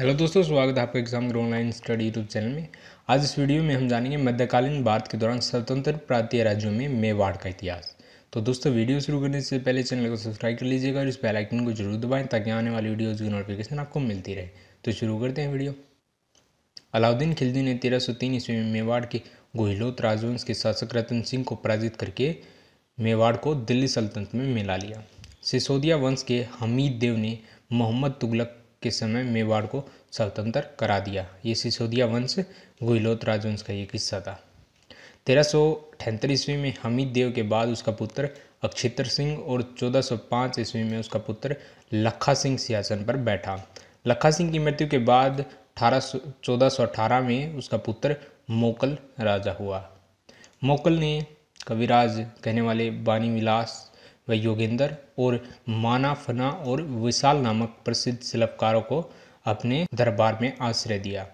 hello दोस्तों स्वागत है आपका exam grow online study YouTube channel में आज इस वीडियो में हम जानेंगे मध्यकालीन भारत के दौरान स्वतंत्र प्रांतीय राज्यों में मेवाड़ का इतिहास तो दोस्तों वीडियो शुरू करने से पहले चैनल को सब्सक्राइब कर लीजिएगा और इस बेल आइकन को जरूर दबाएं ताकि आने वाली वीडियोज़ की नोटिफिकेशन आपको मिलती रहे तो शुरू करते हैं वीडियो अलाउद्दीन खिलजी ने तेरह सौ तीन ईस्वी में मेवाड़ के गोहिलोत राजवंश के शासक रतन सिंह को पराजित करके मेवाड़ को दिल्ली सल्तनत में मिला लिया सिसोदिया वंश के हमीद देव ने मोहम्मद तुगलक के समय मेवाड़ को स्वतंत्र करा दिया ये सिसोदिया वंश गुहिलोत राजवंश का एक हिस्सा था तेरह सौ अठहत्तर ईस्वी में हमीद देव के बाद उसका पुत्र अक्षित्र सिंह और 1405 ईस्वी में उसका पुत्र लखा सिंह सियासन पर बैठा लखा सिंह की मृत्यु के बाद अठारह सौ में उसका पुत्र मोकल राजा हुआ मोकल ने कविराज कहने वाले बानी विलास व योगेंद्र और माना फना और विशाल नामक प्रसिद्ध शिल्पकारों को अपने दरबार में आश्रय दिया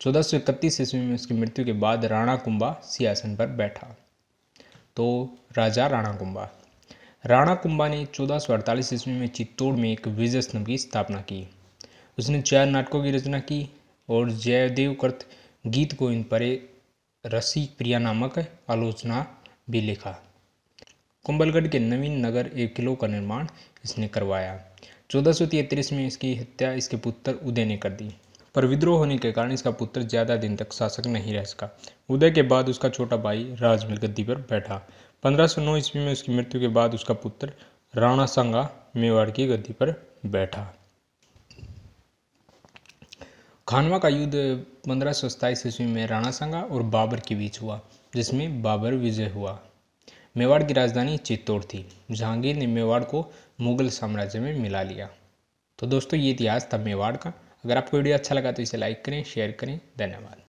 चौदह सौ इकतीस ईस्वी में उसकी मृत्यु के बाद राणा कुंभा सियासन पर बैठा तो राजा राणा कुंभा राणा कुंभा ने चौदह सौ अड़तालीस ईस्वी में चित्तौड़ में एक विजय स्तंभ की स्थापना की उसने चार नाटकों की रचना की और जयदेवकृत गीत को इन परे रसी प्रिया नामक आलोचना भी लिखा कुंभलगढ़ के नवीन नगर एक किलो का निर्माण इसने करवाया चौदह में इसकी हत्या इसके पुत्र उदय ने कर दी पर विद्रोह होने के कारण इसका पुत्र ज़्यादा दिन तक शासक नहीं रह सका उदय के बाद उसका छोटा भाई राजमिल गद्दी पर बैठा 1509 ईस्वी में उसकी मृत्यु के बाद उसका पुत्र राणा संगा मेवाड़ की गद्दी पर बैठा खानवा का युद्ध पंद्रह ईस्वी में राणा संगा और बाबर के बीच हुआ जिसमें बाबर विजय हुआ मेवाड़ की राजधानी चित्तौड़ थी जहांगीर ने मेवाड़ को मुगल साम्राज्य में मिला लिया तो दोस्तों ये इतिहास था मेवाड़ का अगर आपको वीडियो अच्छा लगा तो इसे लाइक करें शेयर करें धन्यवाद